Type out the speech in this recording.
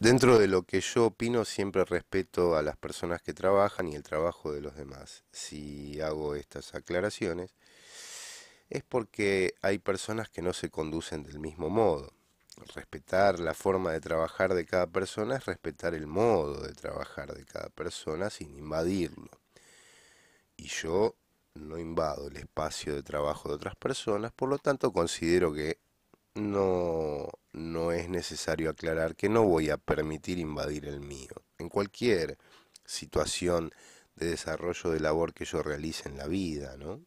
Dentro de lo que yo opino, siempre respeto a las personas que trabajan y el trabajo de los demás. Si hago estas aclaraciones, es porque hay personas que no se conducen del mismo modo. Respetar la forma de trabajar de cada persona es respetar el modo de trabajar de cada persona sin invadirlo. Y yo no invado el espacio de trabajo de otras personas, por lo tanto considero que no es necesario aclarar que no voy a permitir invadir el mío. En cualquier situación de desarrollo de labor que yo realice en la vida, ¿no?